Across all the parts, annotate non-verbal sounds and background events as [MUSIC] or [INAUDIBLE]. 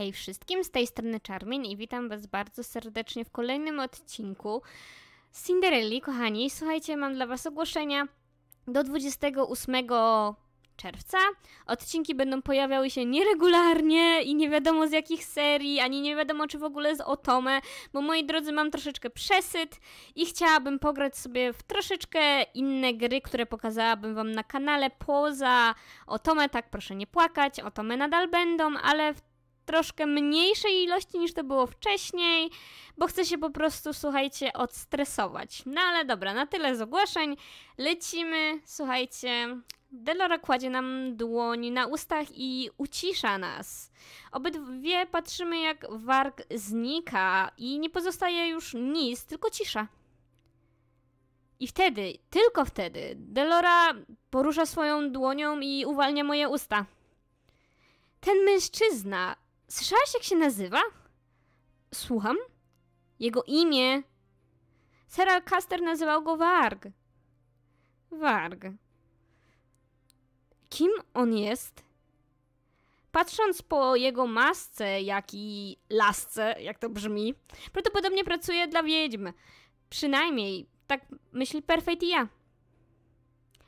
Hej wszystkim, z tej strony Charmin i witam Was bardzo serdecznie w kolejnym odcinku z Kochani, słuchajcie, mam dla Was ogłoszenia. Do 28 czerwca odcinki będą pojawiały się nieregularnie i nie wiadomo z jakich serii, ani nie wiadomo czy w ogóle z Otome, bo moi drodzy, mam troszeczkę przesyt i chciałabym pograć sobie w troszeczkę inne gry, które pokazałabym Wam na kanale poza Otome, tak proszę nie płakać, Otome nadal będą, ale w troszkę mniejszej ilości niż to było wcześniej, bo chcę się po prostu, słuchajcie, odstresować. No ale dobra, na tyle z ogłoszeń. Lecimy, słuchajcie. Delora kładzie nam dłoń na ustach i ucisza nas. Obydwie patrzymy, jak warg znika i nie pozostaje już nic, tylko cisza. I wtedy, tylko wtedy, Delora porusza swoją dłonią i uwalnia moje usta. Ten mężczyzna Słyszałaś, jak się nazywa? Słucham? Jego imię. Sarah Caster nazywał go Warg. Warg. Kim on jest? Patrząc po jego masce, jak i lasce, jak to brzmi, prawdopodobnie pracuje dla wiedźm. Przynajmniej tak myśli Perfect i ja.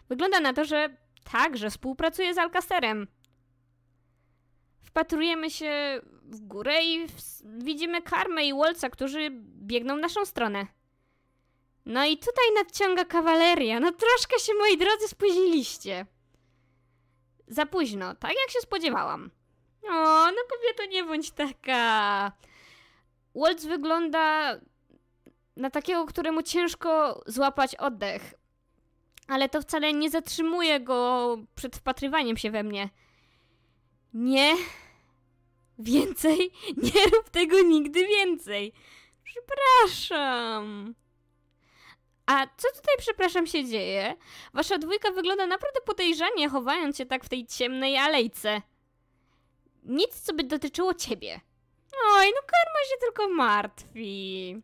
Wygląda na to, że także współpracuje z Alcasterem wpatrujemy się w górę i w... widzimy Karmę i Wolca, którzy biegną w naszą stronę. No i tutaj nadciąga kawaleria. No troszkę się, moi drodzy, spóźniliście. Za późno, tak jak się spodziewałam. O, no kobieto, nie bądź taka. Waltz wygląda na takiego, któremu ciężko złapać oddech. Ale to wcale nie zatrzymuje go przed wpatrywaniem się we mnie. Nie, Więcej? [LAUGHS] Nie rób tego nigdy więcej! Przepraszam! A co tutaj, przepraszam, się dzieje? Wasza dwójka wygląda naprawdę podejrzanie, chowając się tak w tej ciemnej alejce. Nic, co by dotyczyło ciebie. Oj, no karma się tylko martwi.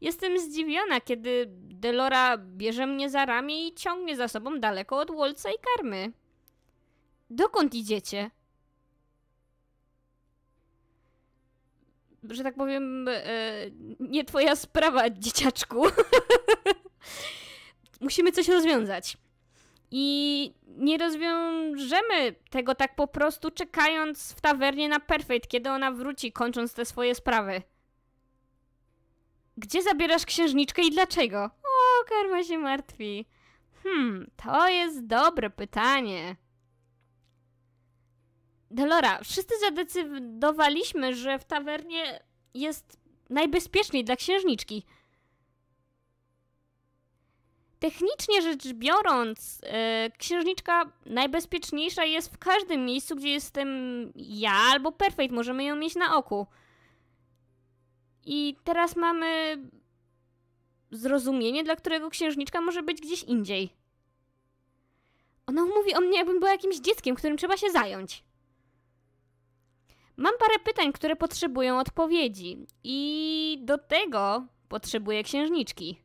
Jestem zdziwiona, kiedy Delora bierze mnie za ramię i ciągnie za sobą daleko od Wolca i karmy. Dokąd idziecie? że tak powiem, e, nie twoja sprawa, dzieciaczku. [LAUGHS] Musimy coś rozwiązać. I nie rozwiążemy tego tak po prostu czekając w tawernie na Perfect, kiedy ona wróci, kończąc te swoje sprawy. Gdzie zabierasz księżniczkę i dlaczego? O, karma się martwi. Hmm, to jest dobre pytanie. Delora, wszyscy zadecydowaliśmy, że w tawernie jest najbezpieczniej dla księżniczki. Technicznie rzecz biorąc, yy, księżniczka najbezpieczniejsza jest w każdym miejscu, gdzie jestem ja albo Perfect. Możemy ją mieć na oku. I teraz mamy zrozumienie, dla którego księżniczka może być gdzieś indziej. Ona mówi o mnie, jakbym była jakimś dzieckiem, którym trzeba się zająć. Mam parę pytań, które potrzebują odpowiedzi. I do tego potrzebuję księżniczki.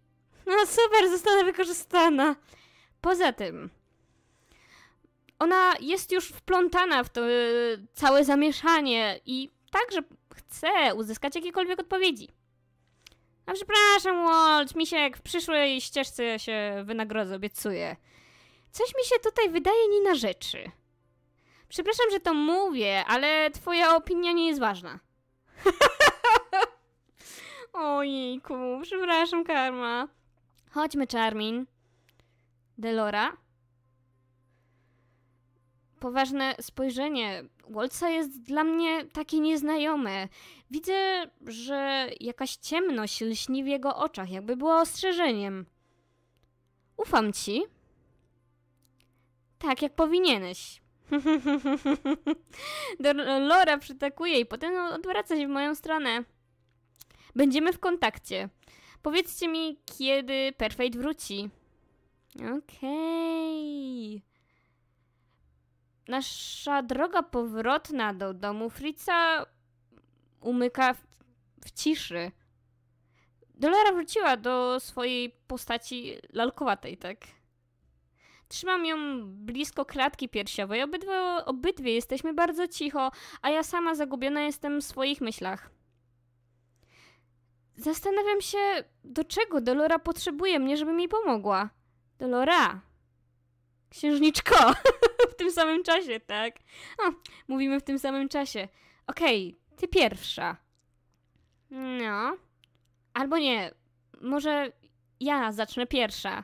No super, zostanę wykorzystana. Poza tym, ona jest już wplątana w to y, całe zamieszanie i także chce uzyskać jakiekolwiek odpowiedzi. A przepraszam, Walt, Misiek, w przyszłej ścieżce się wynagrodzę, obiecuję. Coś mi się tutaj wydaje nie na rzeczy. Przepraszam, że to mówię, ale twoja opinia nie jest ważna. [LAUGHS] Ojejku, przepraszam, karma. Chodźmy, Charmin. Delora. Poważne spojrzenie Wolca jest dla mnie takie nieznajome. Widzę, że jakaś ciemność lśni w jego oczach, jakby była ostrzeżeniem. Ufam ci. Tak, jak powinieneś. [LAUGHS] Lora przytakuje i potem no, odwraca się w moją stronę. Będziemy w kontakcie. Powiedzcie mi, kiedy Perfect wróci. Okej. Okay. Nasza droga powrotna do domu Fritza umyka w, w ciszy. Dolora wróciła do swojej postaci lalkowatej, tak? Trzymam ją blisko klatki piersiowej, obydwo, obydwie jesteśmy bardzo cicho, a ja sama zagubiona jestem w swoich myślach. Zastanawiam się, do czego Dolora potrzebuje mnie, żeby mi pomogła. Dolora! Księżniczko! [LAUGHS] w tym samym czasie, tak? O, mówimy w tym samym czasie. Okej, okay, ty pierwsza. No. Albo nie. Może ja zacznę pierwsza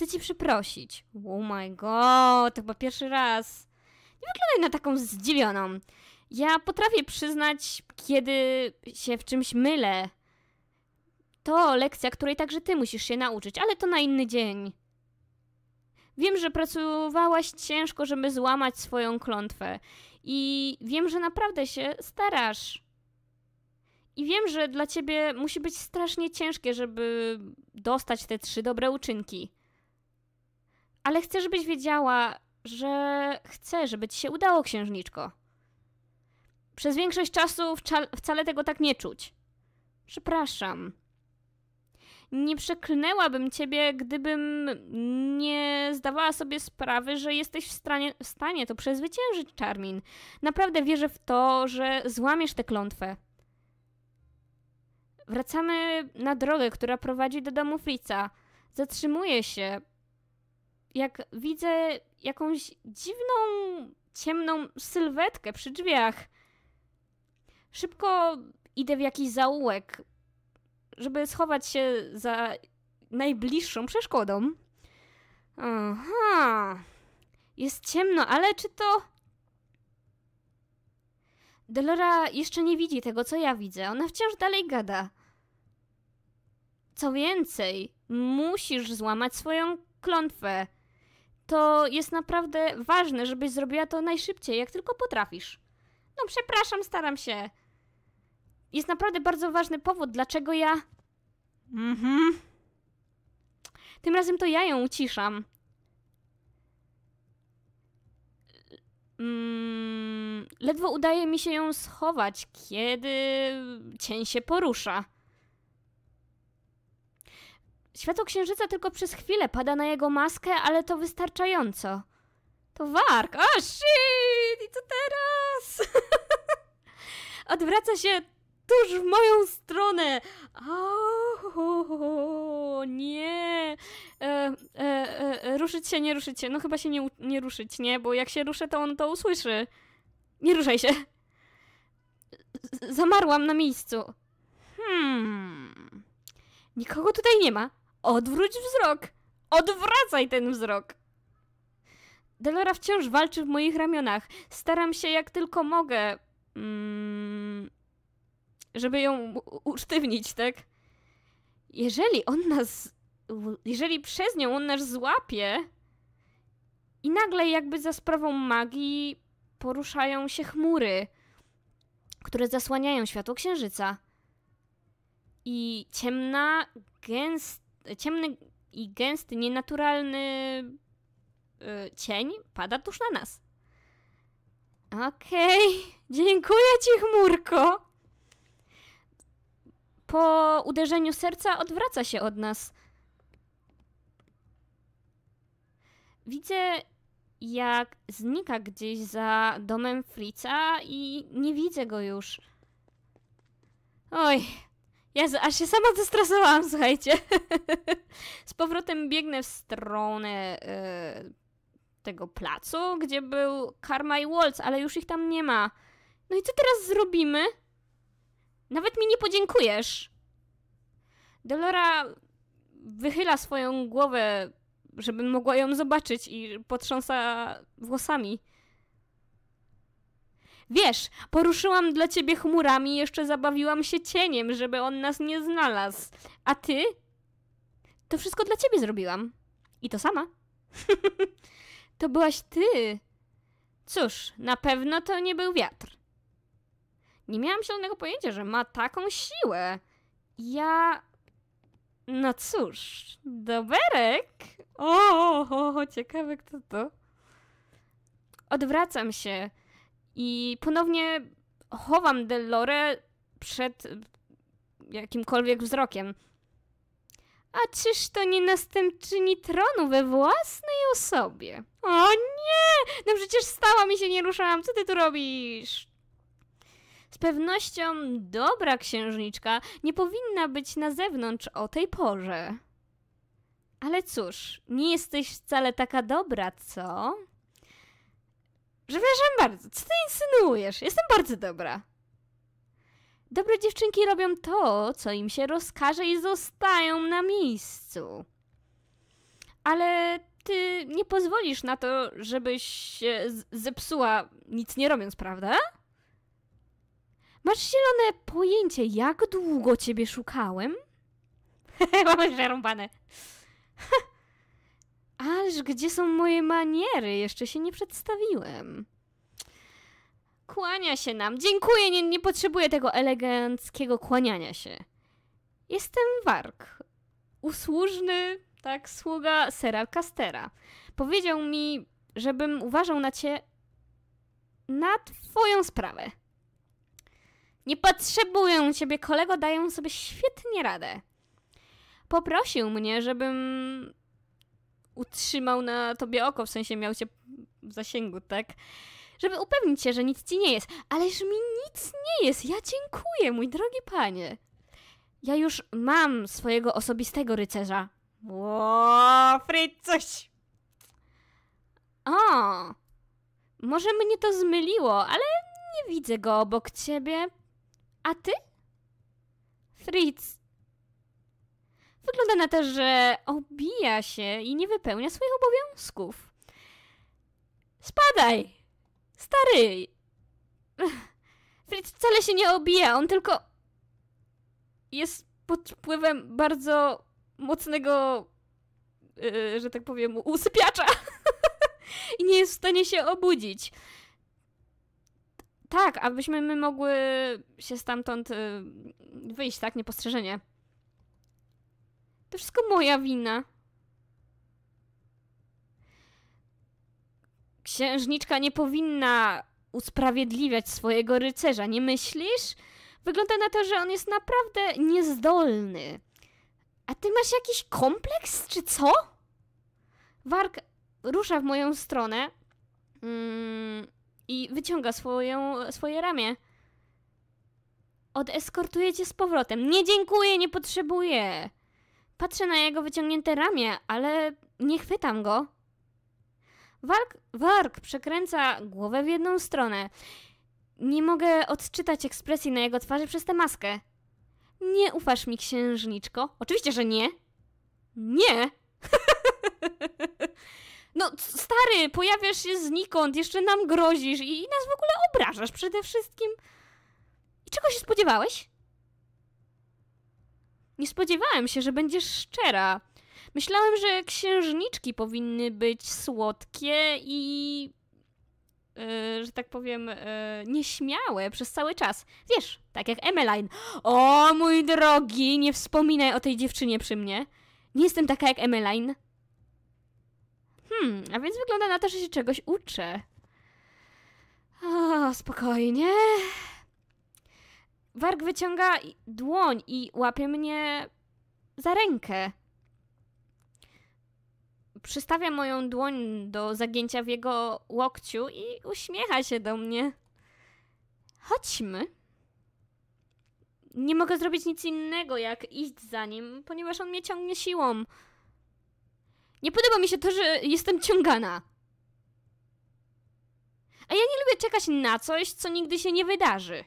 chcę cię przeprosić. Oh my god, to chyba pierwszy raz. Nie wyglądaj na taką zdziwioną. Ja potrafię przyznać, kiedy się w czymś mylę. To lekcja, której także ty musisz się nauczyć, ale to na inny dzień. Wiem, że pracowałaś ciężko, żeby złamać swoją klątwę. I wiem, że naprawdę się starasz. I wiem, że dla ciebie musi być strasznie ciężkie, żeby dostać te trzy dobre uczynki. Ale chcę, żebyś wiedziała, że chcę, żeby ci się udało, księżniczko. Przez większość czasu wcale tego tak nie czuć. Przepraszam. Nie przeklnęłabym ciebie, gdybym nie zdawała sobie sprawy, że jesteś w stanie, w stanie to przezwyciężyć, Charmin. Naprawdę wierzę w to, że złamiesz tę klątwę. Wracamy na drogę, która prowadzi do domu Fritza. Zatrzymuję się, jak widzę jakąś dziwną, ciemną sylwetkę przy drzwiach. Szybko idę w jakiś zaułek, żeby schować się za najbliższą przeszkodą. Aha. Jest ciemno, ale czy to. Delora jeszcze nie widzi tego, co ja widzę. Ona wciąż dalej gada. Co więcej, musisz złamać swoją klątwę to jest naprawdę ważne, żebyś zrobiła to najszybciej, jak tylko potrafisz. No przepraszam, staram się. Jest naprawdę bardzo ważny powód, dlaczego ja. Mhm. Tym razem to ja ją uciszam. Mm, ledwo udaje mi się ją schować, kiedy cień się porusza. Światło księżyca tylko przez chwilę pada na jego maskę, ale to wystarczająco. To warg! O shit! I co teraz? [LAUGHS] Odwraca się tuż w moją stronę. O, nie. E, e, e, ruszyć się, nie ruszyć się. No chyba się nie, nie ruszyć, nie? Bo jak się ruszę, to on to usłyszy. Nie ruszaj się. Z zamarłam na miejscu. Hmm. Nikogo tutaj nie ma. Odwróć wzrok! Odwracaj ten wzrok! Delora wciąż walczy w moich ramionach. Staram się jak tylko mogę. Mm, żeby ją usztywnić, tak? Jeżeli on nas. Jeżeli przez nią on nas złapie. I nagle, jakby za sprawą magii, poruszają się chmury, które zasłaniają światło księżyca. I ciemna, gęsta ciemny i gęsty, nienaturalny e, cień pada tuż na nas. Okej, okay. [LAUGHS] dziękuję ci, chmurko. Po uderzeniu serca odwraca się od nas. Widzę, jak znika gdzieś za domem Fritza i nie widzę go już. Oj, Jezu, aż się sama zestresowałam, słuchajcie. [LAUGHS] Z powrotem biegnę w stronę y, tego placu, gdzie był Karma i Waltz, ale już ich tam nie ma. No i co teraz zrobimy? Nawet mi nie podziękujesz. Dolora wychyla swoją głowę, żebym mogła ją zobaczyć i potrząsa włosami. Wiesz, poruszyłam dla ciebie chmurami, jeszcze zabawiłam się cieniem, żeby on nas nie znalazł. A ty? To wszystko dla ciebie zrobiłam. I to sama. [LAUGHS] to byłaś ty. Cóż, na pewno to nie był wiatr. Nie miałam zielonego pojęcia, że ma taką siłę. Ja. No cóż, doberek? O, o, o ciekawe kto to. Odwracam się i ponownie chowam Delore przed jakimkolwiek wzrokiem. A czyż to nie następczyni tronu we własnej osobie? O nie! No przecież stała mi się nie ruszałam, co ty tu robisz? Z pewnością dobra księżniczka nie powinna być na zewnątrz o tej porze. Ale cóż, nie jesteś wcale taka dobra, co? Przepraszam bardzo, co ty insynuujesz? Jestem bardzo dobra. Dobre dziewczynki robią to, co im się rozkaże i zostają na miejscu. Ale ty nie pozwolisz na to, żebyś zepsuła nic nie robiąc, prawda? Masz zielone pojęcie, jak długo ciebie szukałem? [LAUGHS] Mamy przerąbane. [LAUGHS] Aż gdzie są moje maniery? Jeszcze się nie przedstawiłem. Kłania się nam. Dziękuję, nie, nie potrzebuję tego eleganckiego kłaniania się. Jestem Warg. Usłużny, tak, sługa Sera Castera. Powiedział mi, żebym uważał na cię... na twoją sprawę. Nie potrzebuję ciebie, kolego, dają sobie świetnie radę. Poprosił mnie, żebym utrzymał na tobie oko, w sensie miał cię w zasięgu, tak? Żeby upewnić się, że nic ci nie jest. Ależ mi nic nie jest, ja dziękuję, mój drogi panie. Ja już mam swojego osobistego rycerza. Ło, coś. O, może mnie to zmyliło, ale nie widzę go obok ciebie. A ty? Fritz, Wygląda na to, że obija się i nie wypełnia swoich obowiązków. Spadaj! Stary! [LAUGHS] Fritz wcale się nie obija, on tylko jest pod wpływem bardzo mocnego, yy, że tak powiem, usypiacza [LAUGHS] i nie jest w stanie się obudzić. Tak, abyśmy my mogły się stamtąd y, wyjść, tak, niepostrzeżenie. To wszystko moja wina. Księżniczka nie powinna usprawiedliwiać swojego rycerza, nie myślisz? Wygląda na to, że on jest naprawdę niezdolny. A ty masz jakiś kompleks, czy co? Warg rusza w moją stronę mm, i wyciąga swoją, swoje ramię. Odeskortuję cię z powrotem. Nie dziękuję, nie potrzebuję. Patrzę na jego wyciągnięte ramię, ale nie chwytam go. Warg, warg przekręca głowę w jedną stronę. Nie mogę odczytać ekspresji na jego twarzy przez tę maskę. Nie ufasz mi, księżniczko? Oczywiście, że nie. Nie! [LAUGHS] No, stary, pojawiasz się znikąd, jeszcze nam grozisz i nas w ogóle obrażasz przede wszystkim. I czego się spodziewałeś? Nie spodziewałem się, że będziesz szczera. Myślałem, że księżniczki powinny być słodkie i. Yy, że tak powiem, yy, nieśmiałe przez cały czas. Wiesz, tak jak Emmeline. O mój drogi, nie wspominaj o tej dziewczynie przy mnie. Nie jestem taka jak Emmeline. Hmm, a więc wygląda na to, że się czegoś uczę. O, spokojnie. Warg wyciąga dłoń i łapie mnie za rękę. Przystawia moją dłoń do zagięcia w jego łokciu i uśmiecha się do mnie. Chodźmy. Nie mogę zrobić nic innego, jak iść za nim, ponieważ on mnie ciągnie siłą. Nie podoba mi się to, że jestem ciągana. A ja nie lubię czekać na coś, co nigdy się nie wydarzy.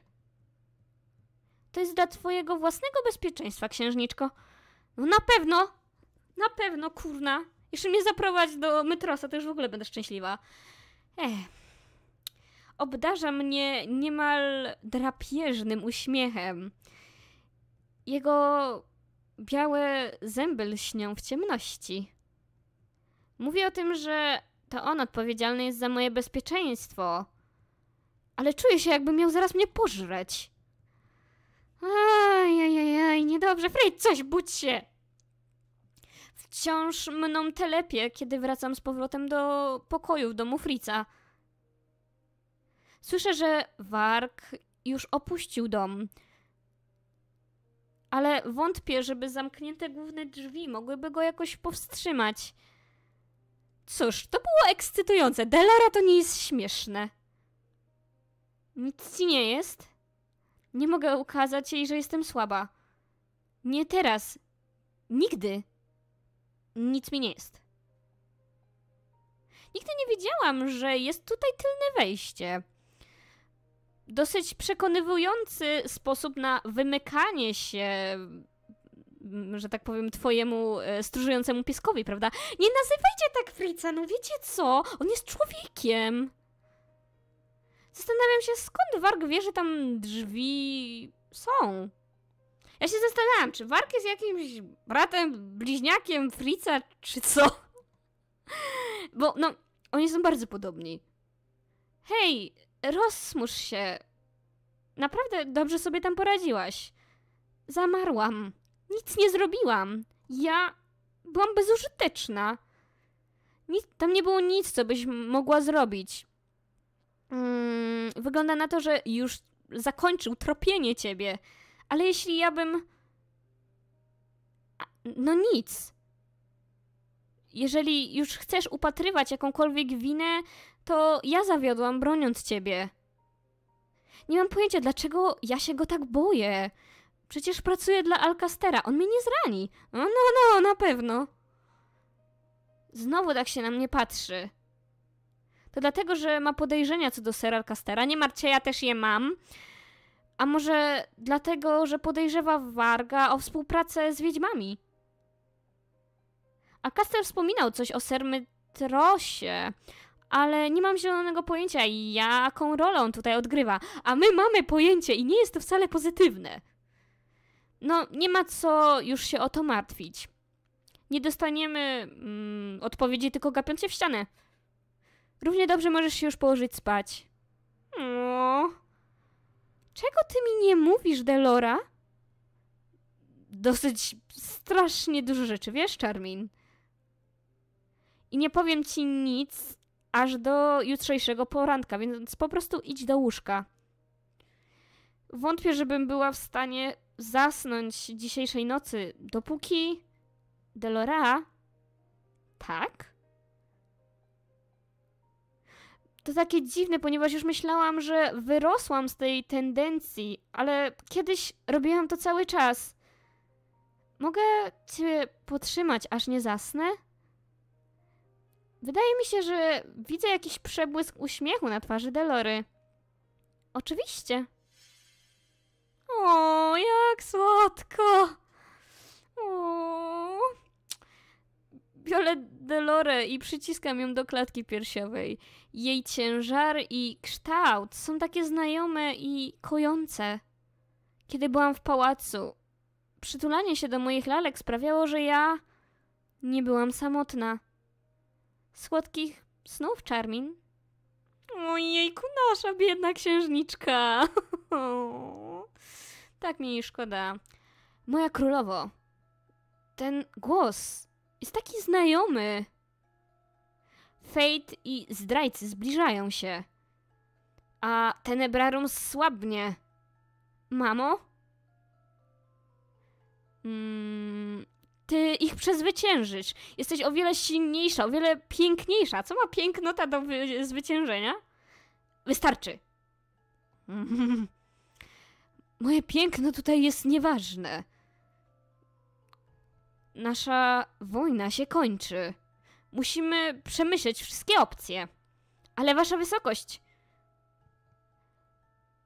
To jest dla twojego własnego bezpieczeństwa, księżniczko. No na pewno! Na pewno, kurna! Jeszcze mnie zaprowadź do metrosa, to już w ogóle będę szczęśliwa. Ech. Obdarza mnie niemal drapieżnym uśmiechem. Jego białe zęby lśnią w ciemności. Mówi o tym, że to on odpowiedzialny jest za moje bezpieczeństwo. Ale czuję się, jakby miał zaraz mnie pożreć aj, niedobrze. Frej, coś, budź się! Wciąż mną telepie, kiedy wracam z powrotem do pokoju w domu Frica. Słyszę, że Wark już opuścił dom. Ale wątpię, żeby zamknięte główne drzwi mogłyby go jakoś powstrzymać. Cóż, to było ekscytujące. Delara to nie jest śmieszne. Nic ci nie jest? Nie mogę ukazać jej, że jestem słaba. Nie teraz. Nigdy. Nic mi nie jest. Nigdy nie wiedziałam, że jest tutaj tylne wejście. Dosyć przekonywujący sposób na wymykanie się, mm, że tak powiem, twojemu e, stróżującemu pieskowi, prawda? Nie nazywajcie tak Frica, no wiecie co? On jest człowiekiem. Zastanawiam się, skąd Warg wie, że tam drzwi są. Ja się zastanawiam, czy Warg jest jakimś bratem, bliźniakiem Frica, czy co? [LAUGHS] Bo, no, oni są bardzo podobni. Hej, rozsmusz się. Naprawdę dobrze sobie tam poradziłaś. Zamarłam. Nic nie zrobiłam. Ja byłam bezużyteczna. Nic, tam nie było nic, co byś mogła zrobić. Mm, wygląda na to, że już zakończył tropienie ciebie. Ale jeśli ja bym. No nic. Jeżeli już chcesz upatrywać jakąkolwiek winę, to ja zawiodłam broniąc ciebie. Nie mam pojęcia, dlaczego ja się go tak boję. Przecież pracuję dla Alcastera, on mnie nie zrani. No, no, no, na pewno. Znowu tak się na mnie patrzy to dlatego, że ma podejrzenia co do serial Castera. Nie martw się, ja też je mam. A może dlatego, że podejrzewa Warga o współpracę z wiedźmami? A Caster wspominał coś o Sermytrosie, ale nie mam zielonego pojęcia, jaką rolę on tutaj odgrywa. A my mamy pojęcie i nie jest to wcale pozytywne. No, nie ma co już się o to martwić. Nie dostaniemy mm, odpowiedzi, tylko gapiąc się w ścianę. Równie dobrze możesz się już położyć spać. O. Czego ty mi nie mówisz, Delora? Dosyć strasznie dużo rzeczy, wiesz, Charmin? I nie powiem ci nic aż do jutrzejszego poranka, więc po prostu idź do łóżka. Wątpię, żebym była w stanie zasnąć dzisiejszej nocy, dopóki Delora. Tak? To takie dziwne, ponieważ już myślałam, że wyrosłam z tej tendencji, ale kiedyś robiłam to cały czas. Mogę cię potrzymać, aż nie zasnę? Wydaje mi się, że widzę jakiś przebłysk uśmiechu na twarzy Delory. Oczywiście. O, jak słodko! O biorę Delore i przyciskam ją do klatki piersiowej. Jej ciężar i kształt są takie znajome i kojące. Kiedy byłam w pałacu, przytulanie się do moich lalek sprawiało, że ja nie byłam samotna. Słodkich snów, Charmin. Ojejku, nasza biedna księżniczka. [LAUGHS] tak mi jej szkoda. Moja królowo, ten głos jest taki znajomy. Fate i zdrajcy zbliżają się. A Tenebrarum słabnie. Mamo? Mm, ty ich przezwyciężysz. Jesteś o wiele silniejsza, o wiele piękniejsza. Co ma pięknota do zwyciężenia? Wystarczy. [LAUGHS] Moje piękno tutaj jest nieważne. Nasza wojna się kończy. Musimy przemyśleć wszystkie opcje. Ale wasza wysokość.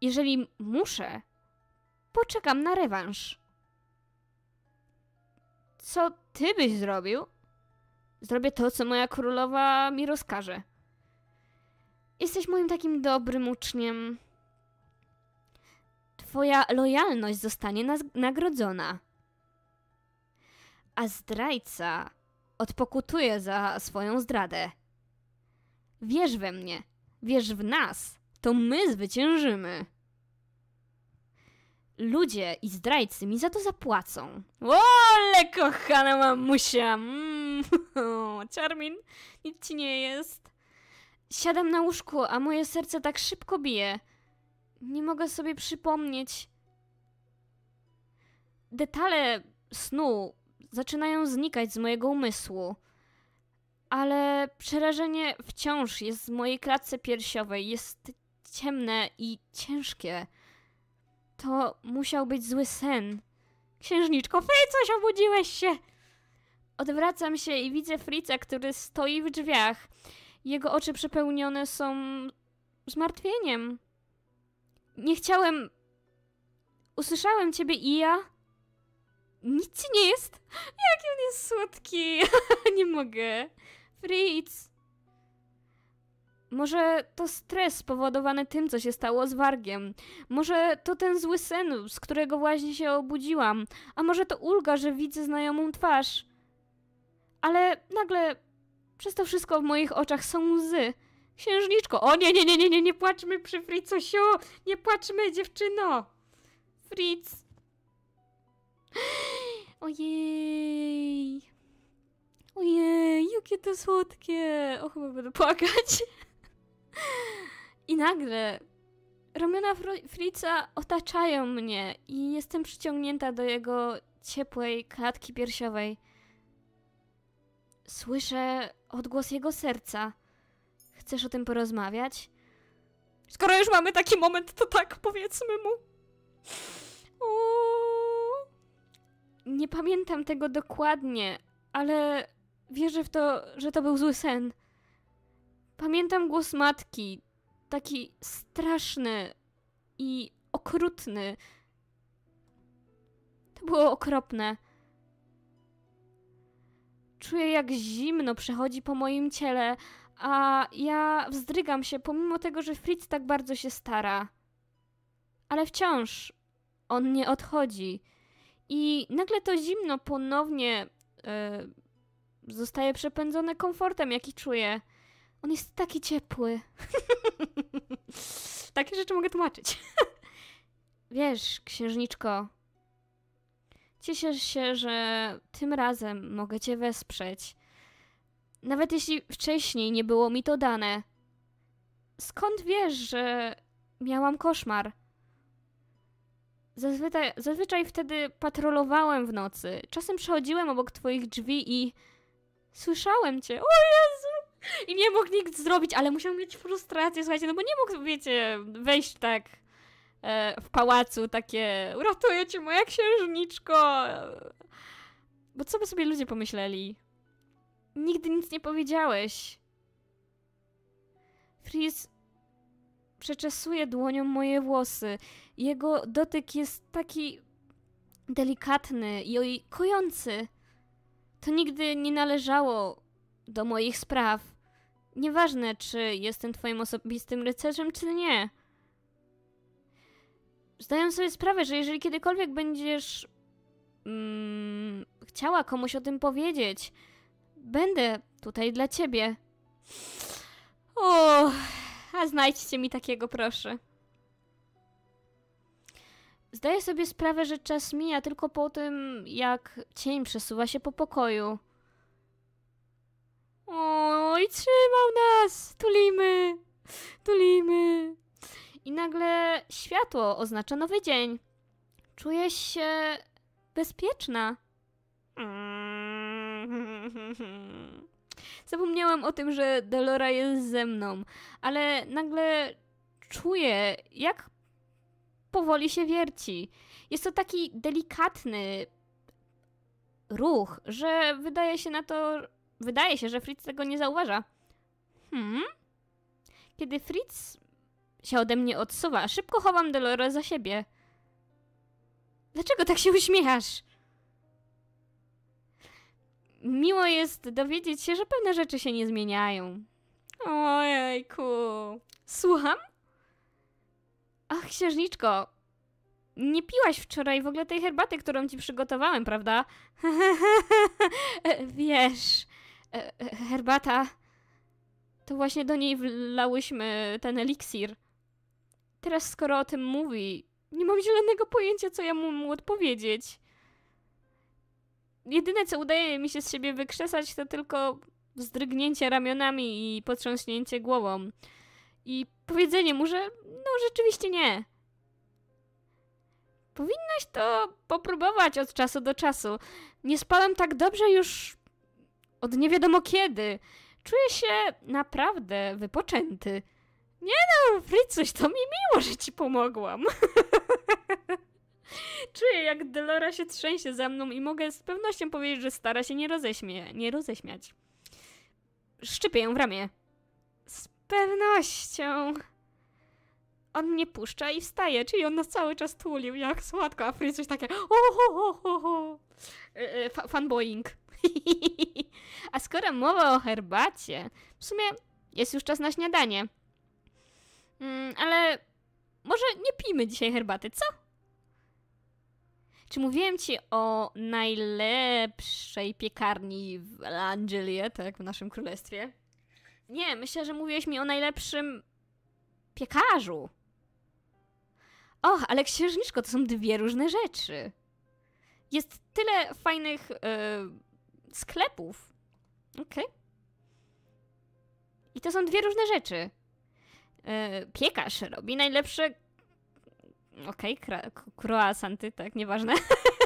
Jeżeli muszę, poczekam na rewanż. Co ty byś zrobił? Zrobię to, co moja królowa mi rozkaże. Jesteś moim takim dobrym uczniem. Twoja lojalność zostanie nagrodzona a zdrajca odpokutuje za swoją zdradę. Wierz we mnie, wierz w nas, to my zwyciężymy. Ludzie i zdrajcy mi za to zapłacą. Ole, kochana mamusia! Mm, [LAUGHS] Charmin, nic ci nie jest. Siadam na łóżku, a moje serce tak szybko bije. Nie mogę sobie przypomnieć. Detale snu zaczynają znikać z mojego umysłu. Ale przerażenie wciąż jest w mojej klatce piersiowej, jest ciemne i ciężkie. To musiał być zły sen. Księżniczko, coś obudziłeś się! Odwracam się i widzę Fritz'a, który stoi w drzwiach. Jego oczy przepełnione są zmartwieniem. Nie chciałem. Usłyszałem ciebie i ja. Nic ci nie jest? Jaki on jest słodki! [LAUGHS] nie mogę. Fritz! Może to stres powodowany tym, co się stało z Wargiem. Może to ten zły sen, z którego właśnie się obudziłam. A może to ulga, że widzę znajomą twarz. Ale nagle przez to wszystko w moich oczach są łzy. Księżniczko, o nie, nie, nie, nie, nie, nie płaczmy przy Fritzusiu! Nie płaczmy, dziewczyno! Fritz! Ojej. Ojej, jakie to słodkie. O, chyba będę płakać. I nagle ramiona Fritza otaczają mnie i jestem przyciągnięta do jego ciepłej klatki piersiowej. Słyszę odgłos jego serca. Chcesz o tym porozmawiać? Skoro już mamy taki moment, to tak powiedzmy mu. Nie pamiętam tego dokładnie, ale wierzę w to, że to był zły sen. Pamiętam głos matki, taki straszny i okrutny. To było okropne. Czuję, jak zimno przechodzi po moim ciele, a ja wzdrygam się, pomimo tego, że Fritz tak bardzo się stara. Ale wciąż on nie odchodzi. I nagle to zimno ponownie yy, zostaje przepędzone komfortem, jaki czuję. On jest taki ciepły. [LAUGHS] Takie rzeczy mogę tłumaczyć. [LAUGHS] Wiesz, księżniczko, cieszę się, że tym razem mogę cię wesprzeć. Nawet jeśli wcześniej nie było mi to dane. Skąd wiesz, że miałam koszmar? Zazwyczaj, zazwyczaj wtedy patrolowałem w nocy. Czasem przechodziłem obok twoich drzwi i słyszałem cię. O Jezu! I nie mógł nikt zrobić, ale musiał mieć frustrację, słuchajcie, no bo nie mógł, wiecie, wejść tak e, w pałacu, takie uratuję cię moja księżniczko. Bo co by sobie ludzie pomyśleli? Nigdy nic nie powiedziałeś. Freeze, przeczesuje dłonią moje włosy. Jego dotyk jest taki delikatny i oj, kojący. To nigdy nie należało do moich spraw. Nieważne, czy jestem twoim osobistym rycerzem, czy nie. Zdaję sobie sprawę, że jeżeli kiedykolwiek będziesz mm, chciała komuś o tym powiedzieć, będę tutaj dla ciebie. O. A znajdźcie mi takiego, proszę. Zdaję sobie sprawę, że czas mija tylko po tym, jak cień przesuwa się po pokoju. Oj, trzymał nas! Tulimy! Tulimy! I nagle światło oznacza nowy dzień. Czuję się bezpieczna. Mm [LAUGHS] -hmm. Zapomniałam o tym, że Delora jest ze mną, ale nagle czuję, jak powoli się wierci. Jest to taki delikatny ruch, że wydaje się na to. Wydaje się, że Fritz tego nie zauważa. Hmm? Kiedy Fritz się ode mnie odsuwa, szybko chowam Delora za siebie. Dlaczego tak się uśmiechasz? miło jest dowiedzieć się, że pewne rzeczy się nie zmieniają. Ojejku. Słucham? Ach, księżniczko, nie piłaś wczoraj w ogóle tej herbaty, którą ci przygotowałem, prawda? [LAUGHS] Wiesz, e, e, herbata. To właśnie do niej wlałyśmy ten eliksir. Teraz, skoro o tym mówi, nie mam zielonego pojęcia, co ja mu, mu odpowiedzieć jedyne, co udaje mi się z siebie wykrzesać, to tylko wzdrygnięcie ramionami i potrząśnięcie głową. I powiedzenie mu, że no rzeczywiście nie. Powinnaś to popróbować od czasu do czasu. Nie spałem tak dobrze już od nie wiadomo kiedy. Czuję się naprawdę wypoczęty. Nie no, Fricuś, to mi miło, że ci pomogłam. [LAUGHS] Czuję, jak Delora się trzęsie za mną i mogę z pewnością powiedzieć, że stara się nie, roześmie, nie roześmiać. Szczypię ją w ramię. Z pewnością. On mnie puszcza i wstaje, czyli on nas cały czas tulił, jak słodko, a Fritz coś takie ohohoho. E, e, fa fanboying. [LAUGHS] a skoro mowa o herbacie, w sumie jest już czas na śniadanie. Mm, ale może nie pijmy dzisiaj herbaty, co? Czy mówiłem ci o najlepszej piekarni w Angelie, tak, w naszym królestwie? Nie, myślę, że mówiłeś mi o najlepszym piekarzu. Och, ale księżniczko, to są dwie różne rzeczy. Jest tyle fajnych yy, sklepów. Okej. Okay. I to są dwie różne rzeczy. Yy, piekarz robi najlepsze Okej, okay, croissanty, tak, nieważne.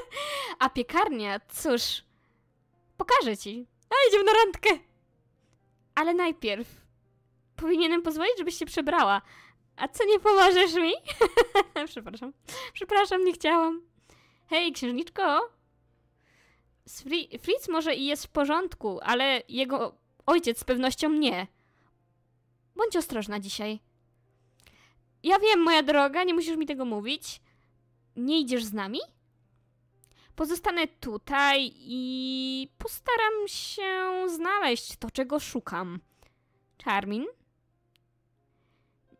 [LAUGHS] A piekarnia, cóż, pokażę ci. A idziemy na randkę! Ale najpierw powinienem pozwolić, żebyś się przebrała. A co nie pomożesz mi? [LAUGHS] Przepraszam. Przepraszam, nie chciałam. Hej, księżniczko! Fri Fritz może i jest w porządku, ale jego ojciec z pewnością nie. Bądź ostrożna dzisiaj. Ja wiem, moja droga, nie musisz mi tego mówić. Nie idziesz z nami? Pozostanę tutaj i postaram się znaleźć to, czego szukam. Charmin?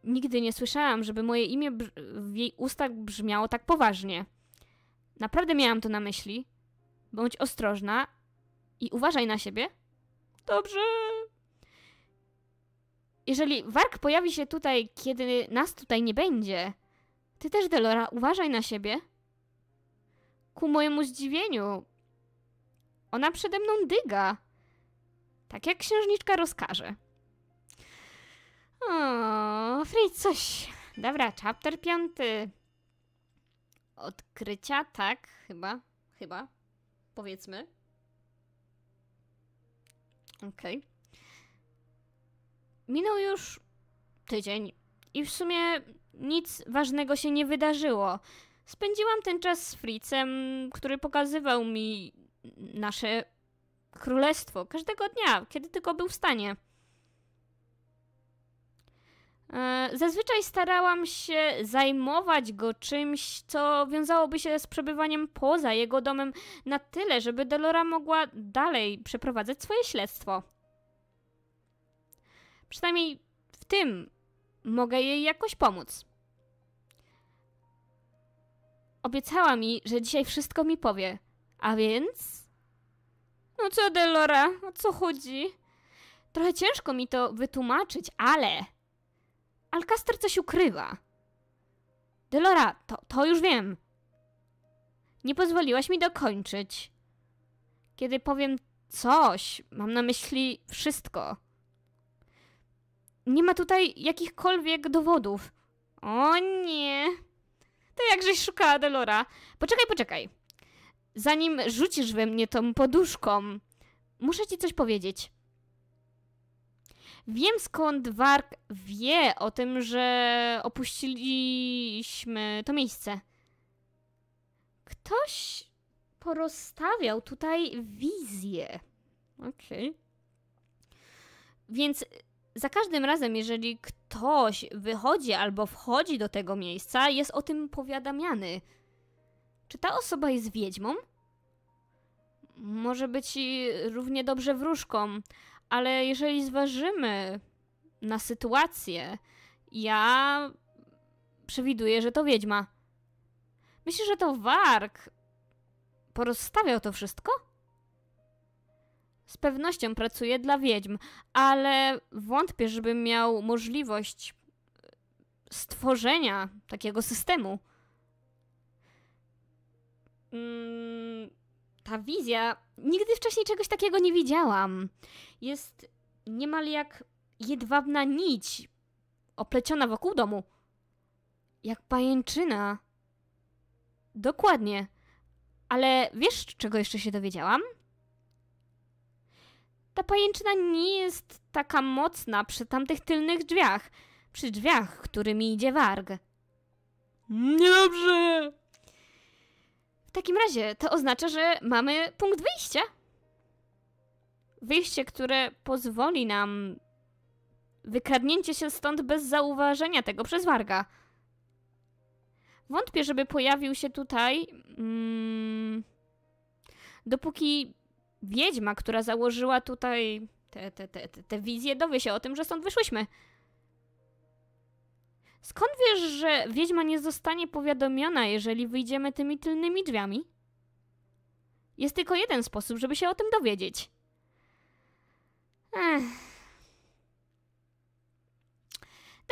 Nigdy nie słyszałam, żeby moje imię w jej ustach brzmiało tak poważnie. Naprawdę miałam to na myśli. Bądź ostrożna i uważaj na siebie. Dobrze. Jeżeli warg pojawi się tutaj, kiedy nas tutaj nie będzie, ty też, Delora, uważaj na siebie. Ku mojemu zdziwieniu, ona przede mną dyga. Tak jak księżniczka rozkaże. O, Fritz, coś. Dobra, chapter piąty. Odkrycia, tak, chyba, chyba, powiedzmy. Okej. Okay. Minął już tydzień i w sumie nic ważnego się nie wydarzyło. Spędziłam ten czas z Fritzem, który pokazywał mi nasze królestwo każdego dnia, kiedy tylko był w stanie. E, zazwyczaj starałam się zajmować go czymś, co wiązałoby się z przebywaniem poza jego domem na tyle, żeby Delora mogła dalej przeprowadzać swoje śledztwo. Przynajmniej w tym mogę jej jakoś pomóc. Obiecała mi, że dzisiaj wszystko mi powie. A więc? No co, Delora, o co chodzi? Trochę ciężko mi to wytłumaczyć, ale. Alcaster coś ukrywa. Delora, to, to już wiem. Nie pozwoliłaś mi dokończyć. Kiedy powiem coś, mam na myśli wszystko. Nie ma tutaj jakichkolwiek dowodów. O nie. To jakżeś szukała Delora. Poczekaj, poczekaj. Zanim rzucisz we mnie tą poduszką, muszę ci coś powiedzieć. Wiem skąd Warg wie o tym, że opuściliśmy to miejsce. Ktoś porozstawiał tutaj wizję. Okej. Okay. Więc za każdym razem, jeżeli ktoś wychodzi albo wchodzi do tego miejsca, jest o tym powiadamiany. Czy ta osoba jest wiedźmą? Może być równie dobrze wróżką, ale jeżeli zważymy na sytuację, ja przewiduję, że to wiedźma. Myślę, że to Warg porozstawiał to wszystko? z pewnością pracuje dla wiedźm, ale wątpię, żeby miał możliwość e, stworzenia takiego systemu. Mm, ta wizja. Nigdy wcześniej czegoś takiego nie widziałam. Jest niemal jak jedwabna nić opleciona wokół domu. Jak pajęczyna. Dokładnie. Ale wiesz, czego jeszcze się dowiedziałam? Ta pajęczyna nie jest taka mocna przy tamtych tylnych drzwiach. Przy drzwiach, którymi idzie warg. Niedobrze! W takim razie to oznacza, że mamy punkt wyjścia. Wyjście, które pozwoli nam wykradnięcie się stąd bez zauważenia tego przez warga. Wątpię, żeby pojawił się tutaj. Mm, dopóki wiedźma, która założyła tutaj te, te, te, te, te wizje, dowie się o tym, że stąd wyszłyśmy. Skąd wiesz, że wiedźma nie zostanie powiadomiona, jeżeli wyjdziemy tymi tylnymi drzwiami? Jest tylko jeden sposób, żeby się o tym dowiedzieć. Ech.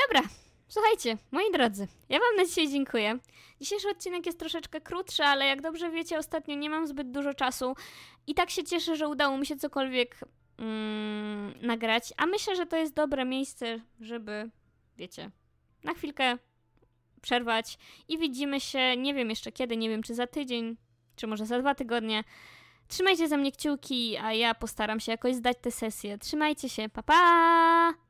Dobra, słuchajcie, moi drodzy, ja Wam na dzisiaj dziękuję. Dzisiejszy odcinek jest troszeczkę krótszy, ale jak dobrze wiecie, ostatnio nie mam zbyt dużo czasu i tak się cieszę, że udało mi się cokolwiek mm, nagrać, a myślę, że to jest dobre miejsce, żeby, wiecie, na chwilkę przerwać i widzimy się, nie wiem jeszcze kiedy, nie wiem czy za tydzień, czy może za dwa tygodnie. Trzymajcie za mnie kciuki, a ja postaram się jakoś zdać tę sesję. Trzymajcie się, pa pa!